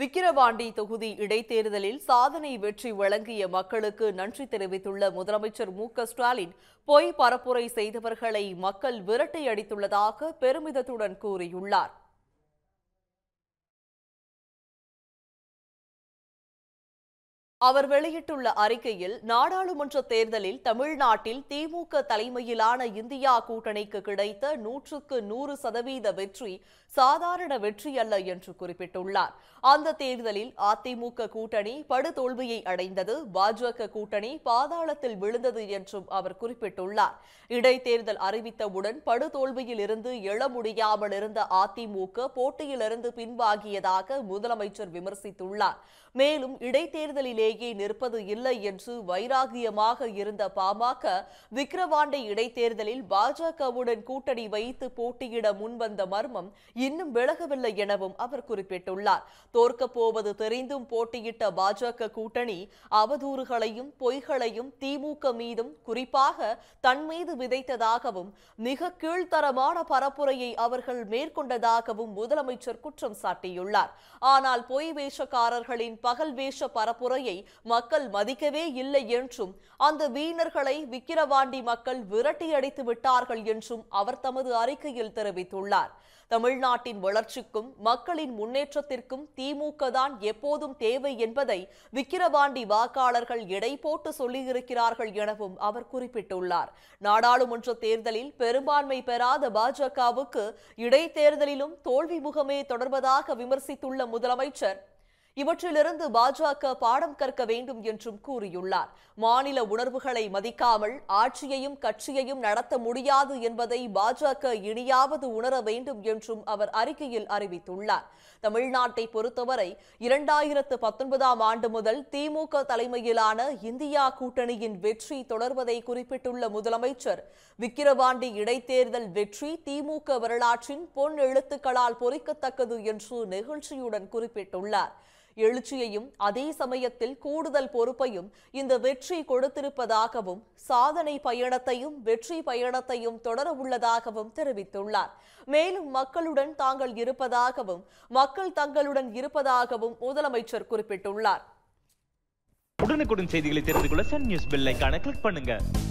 விக்கிரவாண்டி தொகுதி இடைத்தேர்தலில் சாதனை வெற்றி வழங்கிய மக்களுக்கு நன்றி தெரிவித்துள்ள முதலமைச்சர் மு ஸ்டாலின் பொய் பரப்புரை செய்தவர்களை மக்கள் விரட்டை அடித்துள்ளதாக பெருமிதத்துடன் கூறியுள்ளார் அவர் வெளியிட்டுள்ள அறிக்கையில் நாடாளுமன்ற தேர்தலில் தமிழ்நாட்டில் திமுக தலைமையிலான இந்தியா கூட்டணிக்கு கிடைத்த நூற்றுக்கு நூறு சதவீத வெற்றி சாதாரண வெற்றி அல்ல என்று குறிப்பிட்டுள்ளார் அந்த தேர்தலில் அதிமுக கூட்டணி படுதோல்வியை அடைந்தது பாஜக கூட்டணி பாதாளத்தில் விழுந்தது என்றும் அவர் குறிப்பிட்டுள்ளார் இடைத்தேர்தல் அறிவித்தவுடன் படுதோல்வியில் இருந்து எழ முடியாமல் இருந்த அதிமுக போட்டியிலிருந்து பின்வாகியதாக முதலமைச்சர் விமர்சித்துள்ளார் மேலும் இடைத்தேர்தலிலே அருகிலேயே நிற்பது இல்லை என்று வைராகியமாக இருந்த பாமக விக்கிரவாண்டி இடைத்தேர்தலில் பாஜகவுடன் கூட்டணி வைத்து போட்டியிட முன்வந்த மர்மம் இன்னும் விலகவில்லை எனவும் அவர் குறிப்பிட்டுள்ளார் தோற்கப் போவது தெரிந்தும் போட்டியிட்ட பாஜக கூட்டணி அவதூறுகளையும் பொய்களையும் திமுக மீதும் குறிப்பாக தன் மீது விதைத்ததாகவும் மிக கீழ்த்தரமான பரப்புரையை அவர்கள் மேற்கொண்டதாகவும் முதலமைச்சர் குற்றம் சாட்டியுள்ளார் ஆனால் பொய் வேஷக்காரர்களின் பகல் வேஷ பரப்புரையை மக்கள் மதிக்கவே இல்லை என்றும் அந்த வீணர்களை விக்கிரவாண்டி மக்கள் விரட்டியடித்து விட்டார்கள் என்றும் அவர் தமது அறிக்கையில் தெரிவித்துள்ளார் தமிழ்நாட்டின் வளர்ச்சிக்கும் மக்களின் முன்னேற்றத்திற்கும் திமுக தான் எப்போதும் தேவை என்பதை விக்கிரவாண்டி வாக்காளர்கள் எடை போட்டு சொல்லியிருக்கிறார்கள் எனவும் அவர் குறிப்பிட்டுள்ளார் நாடாளுமன்ற தேர்தலில் பெரும்பான்மை பெறாத பாஜகவுக்கு இடைத்தேர்தலிலும் தோல்வி முகமே தொடர்வதாக விமர்சித்துள்ள முதலமைச்சர் இவற்றிலிருந்து பாஜக பாடம் கற்க வேண்டும் என்றும் கூறியுள்ளார் மாநில உணர்வுகளை மதிக்காமல் ஆட்சியையும் கட்சியையும் நடத்த முடியாது என்பதை பாஜக இனியாவது உணர வேண்டும் என்றும் அவர் அறிக்கையில் அறிவித்துள்ளார் தமிழ்நாட்டை பொறுத்தவரை இரண்டாயிரத்து பத்தொன்பதாம் ஆண்டு முதல் திமுக தலைமையிலான இந்தியா கூட்டணியின் வெற்றி தொடர்வதை குறிப்பிட்டுள்ள முதலமைச்சர் விக்கிரவாண்டி இடைத்தேர்தல் வெற்றி திமுக வரலாற்றின் பொன் எழுத்துக்களால் பொறிக்கத்தக்கது என்று நெகிழ்ச்சியுடன் குறிப்பிட்டுள்ளார் எழுச்சியையும் அதே சமயத்தில் கூடுதல் பொறுப்பையும் இந்த வெற்றி கொடுத்திருப்பதாகவும் சாதனை பயணத்தையும் வெற்றி பயணத்தையும் தொடர உள்ளதாகவும் தெரிவித்துள்ளார் மேலும் மக்களுடன் தாங்கள் இருப்பதாகவும் மக்கள் தங்களுடன் இருப்பதாகவும் முதலமைச்சர் குறிப்பிட்டுள்ளார் உடனுக்குடன் செய்திகளை தெரிந்து கொள்ள சன் நியூஸ் பெல் கிளிக் பண்ணுங்க